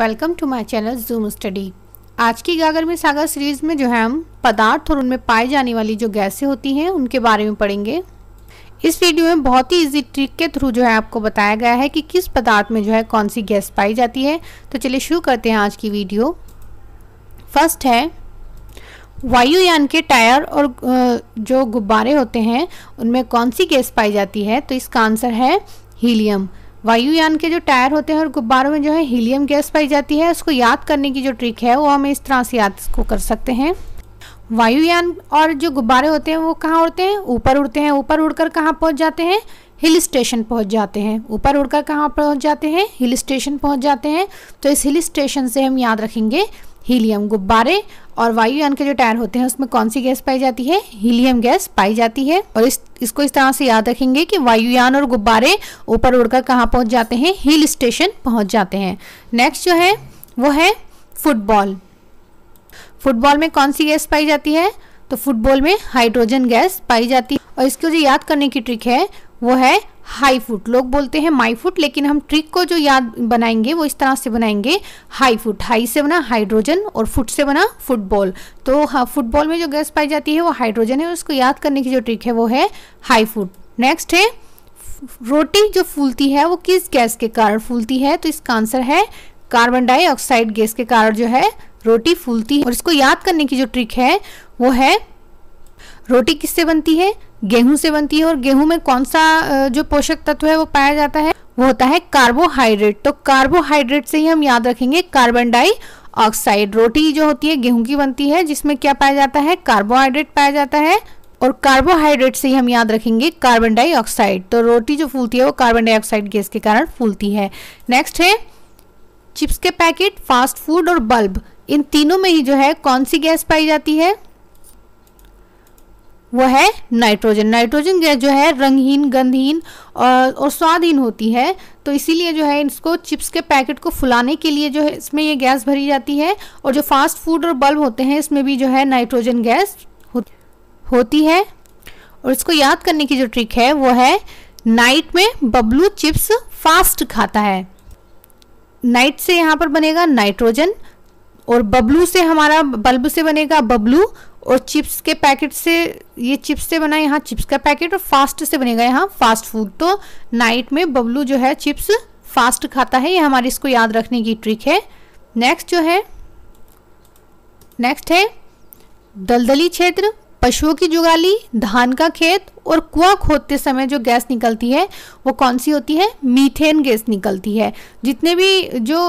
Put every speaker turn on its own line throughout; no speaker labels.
welcome to my channel Zoom study आज की गागर में सागर सीरीज में जो है हम पदार्थ और उनमें पाए जाने वाली जो गैसें होती हैं उनके बारे में पढ़ेंगे इस वीडियो में बहुत ही इजी ट्रिक के थ्रू जो है आपको बताया गया है कि किस पदार्थ में जो है कौन सी गैस पाई जाती है तो चलिए शुरू करते हैं आज की वीडियो फर्स्ट है वायुयान के टायर और जो गुब्बारे होते हैं उनमें कौन सी गैस पाई जाती है तो इसका आंसर है हीलियम वायुयान के जो टायर होते हैं और गुब्बारों में जो है हीलियम गैस पाई जाती है उसको याद करने की जो ट्रिक है वो हम इस तरह से याद को कर सकते हैं वायुयान और जो गुब्बारे होते हैं वो कहाँ उड़ते हैं ऊपर उड़ते हैं ऊपर उड़कर कहाँ पहुँच जाते हैं हिल स्टेशन पहुंच जाते हैं ऊपर उड़कर कहाँ पहुंच जाते हैं हिल स्टेशन पहुंच जाते हैं तो इस हिल स्टेशन से हम याद रखेंगे हीलियम गुब्बारे और वायुयान के जो टायर होते हैं उसमें कौन सी गैस पाई जाती है हीलियम गैस पाई जाती है और इस इसको इस तरह से याद रखेंगे कि वायुयान और गुब्बारे ऊपर उड़कर कहाँ पहुँच जाते हैं हिल स्टेशन पहुँच जाते हैं नेक्स्ट जो है वो है फुटबॉल फुटबॉल में कौन सी गैस पाई जाती है तो फुटबॉल में हाइड्रोजन गैस पाई जाती है और इसको जो याद करने की ट्रिक है वो है हाई फुट लोग बोलते हैं माई फुट लेकिन हम ट्रिक को जो याद बनाएंगे वो इस तरह से बनाएंगे हाई फुट हाई से बना हाइड्रोजन और फुट से बना फुटबॉल तो हाँ फुटबॉल में जो गैस पाई जाती है वो हाइड्रोजन है उसको याद करने की जो ट्रिक है वो है हाई फुट नेक्स्ट है रोटी जो फूलती है वो किस गैस के कारण फूलती है तो इसका आंसर है कार्बन डाइऑक्साइड गैस के कारण जो है रोटी फूलती है और इसको याद करने की जो ट्रिक है वो है रोटी किससे बनती है गेहूं से बनती है और गेहूं में कौन सा जो पोषक तत्व है वो पाया जाता है वो होता है कार्बोहाइड्रेट तो कार्बोहाइड्रेट से ही हम याद रखेंगे कार्बन डाई ऑक्साइड रोटी जो होती है गेहूं की बनती है जिसमें क्या पाया जाता है कार्बोहाइड्रेट पाया जाता है और कार्बोहाइड्रेट से ही हम याद रखेंगे कार्बन डाइऑक्साइड तो रोटी जो फूलती है वो कार्बन डाइऑक्साइड गैस के कारण फूलती है नेक्स्ट है चिप्स के पैकेट फास्ट फूड और बल्ब इन तीनों में ही जो है कौन सी गैस पाई जाती है वो है नाइट्रोजन नाइट्रोजन गैस जो है रंगहीन गंधहीन और और स्वादहीन होती है तो इसीलिए जो है इसको चिप्स के पैकेट को फुलाने के लिए जो है इसमें ये गैस भरी जाती है और जो फास्ट फूड और बल्ब होते हैं इसमें भी जो है नाइट्रोजन गैस हो, होती है और इसको याद करने की जो ट्रिक है वो है नाइट में बबलू चिप्स फास्ट खाता है नाइट से यहाँ पर बनेगा नाइट्रोजन और बबलू से हमारा बल्ब से बनेगा बबलू और चिप्स के पैकेट से ये चिप्स से बना यहाँ चिप्स का पैकेट और फास्ट से बनेगा यहाँ फास्ट फूड तो नाइट में बबलू जो है चिप्स फास्ट खाता है ये हमारी इसको याद रखने की ट्रिक है नेक्स्ट जो है नेक्स्ट है दलदली क्षेत्र पशुओं की जुगाली धान का खेत और कुआ खोदते समय जो गैस निकलती है वो कौन सी होती है मीथेन गैस निकलती है जितने भी जो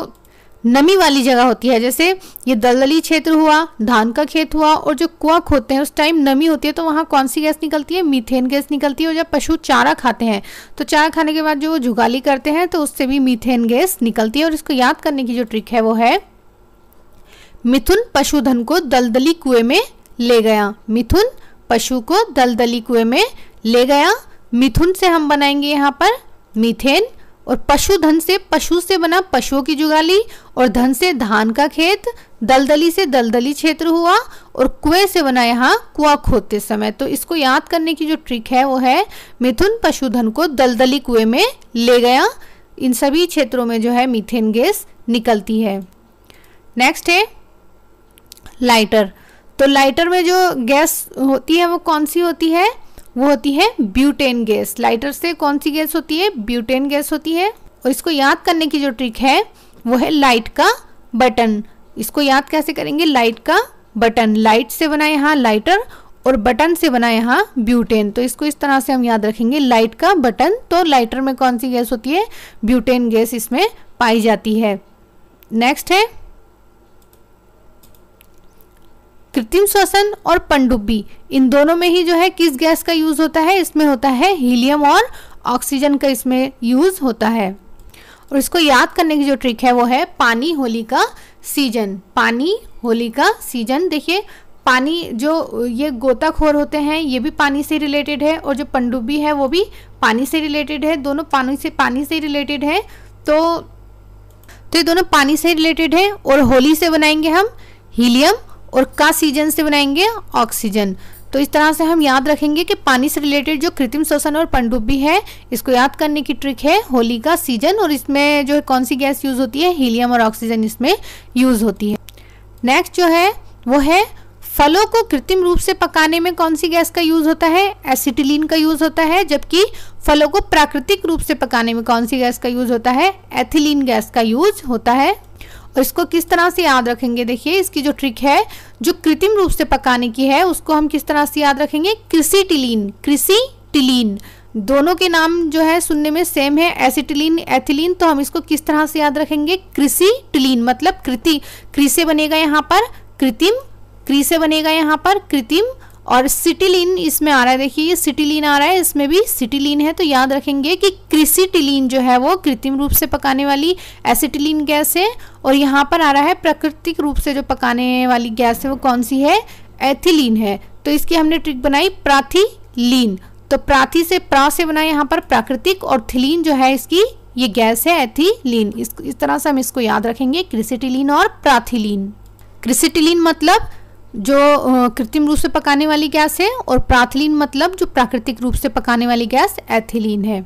नमी वाली जगह होती है जैसे ये दलदली क्षेत्र हुआ धान का खेत हुआ और जो कुआ खोदते हैं उस टाइम नमी होती है तो वहाँ कौन सी गैस निकलती है मीथेन गैस निकलती है और जब पशु चारा खाते हैं तो चारा खाने के बाद जो वो जुगाली करते हैं तो उससे भी मीथेन गैस निकलती है और इसको याद करने की जो ट्रिक है वो है मिथुन पशुधन को दलदली कुएं में ले गया मिथुन पशु को दलदली कुएं में ले गया मिथुन से हम बनाएंगे यहाँ पर मीथेन और पशुधन से पशु से बना पशुओं की जुगाली और धन से धान का खेत दलदली से दलदली क्षेत्र हुआ और कुएं से बना यहाँ कुआ खोदते समय तो इसको याद करने की जो ट्रिक है वो है मिथुन पशुधन को दलदली कुएं में ले गया इन सभी क्षेत्रों में जो है मीथेन गैस निकलती है नेक्स्ट है लाइटर तो लाइटर में जो गैस होती है वो कौन सी होती है वो होती है ब्यूटेन गैस लाइटर से कौन सी गैस होती है ब्यूटेन गैस होती है और इसको याद करने की जो ट्रिक है वो है लाइट का बटन इसको याद कैसे करेंगे लाइट का बटन लाइट से बना यहाँ लाइटर और बटन से बना यहाँ ब्यूटेन तो इसको इस तरह से हम याद रखेंगे लाइट का बटन तो लाइटर में कौन सी गैस होती है ब्यूटेन गैस इसमें पाई जाती है नेक्स्ट है कृत्रिम श्वसन और पनडुब्बी इन दोनों में ही जो है किस गैस का यूज होता है इसमें होता है हीलियम और ऑक्सीजन का इसमें यूज होता है और इसको याद करने की जो ट्रिक है वो है पानी होली का सीजन पानी होली का सीजन देखिए पानी जो ये गोताखोर होते हैं ये भी पानी से रिलेटेड है और जो पनडुब्बी है वो भी पानी से रिलेटेड है दोनों पानी से पानी से रिलेटेड है तो तो ये दोनों पानी से रिलेटेड है और होली से बनाएंगे हम हीलियम और का सीजन से बनाएंगे ऑक्सीजन तो इस तरह से हम याद रखेंगे कि पानी से रिलेटेड जो कृत्रिम श्वसन और पनडुब्बी है इसको याद करने की ट्रिक है होली का सीजन और इसमें जो है कौन सी गैस यूज़ होती है हीलियम और ऑक्सीजन इसमें यूज़ होती है नेक्स्ट जो है वो है फलों को कृत्रिम रूप से पकाने में कौन सी गैस का यूज़ होता है एसिटिलीन का यूज़ होता है जबकि फलों को प्राकृतिक रूप से पकाने में कौन सी गैस का यूज़ होता है एथिलीन गैस का यूज़ होता है और तो इसको किस तरह से याद रखेंगे देखिए इसकी जो ट्रिक है जो कृत्रिम रूप से पकाने की है उसको हम किस तरह से याद रखेंगे कृषि टिलीन कृषि टिलीन दोनों के नाम जो है सुनने में सेम है एसिटिलीन एथिलीन तो हम इसको किस तरह से याद रखेंगे कृषि टिलीन मतलब कृति क्री से बनेगा यहाँ पर कृत्रिम क्री से बनेगा यहाँ पर कृत्रिम और सिटिलिन इसमें आ रहा है देखिए ये सिटिलिन आ रहा है इसमें भी सिटिलिन है तो याद रखेंगे कि क्रिसिटिलिन जो है वो कृत्रिम रूप से पकाने वाली एसिटिलिन गैस है और यहाँ पर आ रहा है प्राकृतिक रूप से जो पकाने वाली गैस है वो कौन सी है एथिलीन है तो इसकी हमने ट्रिक बनाई प्राथिलीन तो प्राथी से प्रा से बना यहाँ पर प्राकृतिक और थिलीन जो है इसकी ये गैस है एथिलीन इस, इस तरह से हम इसको याद रखेंगे क्रिसिटिलीन और प्राथिलीन क्रिसिटिलीन मतलब जो कृत्रिम रूप से पकाने वाली गैस है और प्राथिलीन मतलब जो प्राकृतिक रूप से पकाने वाली गैस एथिलीन है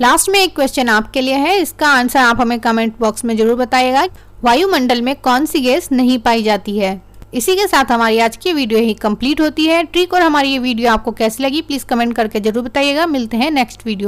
लास्ट में एक क्वेश्चन आपके लिए है इसका आंसर आप हमें कमेंट बॉक्स में जरूर बताइएगा वायुमंडल में कौन सी गैस नहीं पाई जाती है इसी के साथ हमारी आज की वीडियो ही कंप्लीट होती है ट्रिक और हमारी ये वीडियो आपको कैसी लगी प्लीज़ कमेंट करके जरूर बताइएगा मिलते हैं नेक्स्ट वीडियो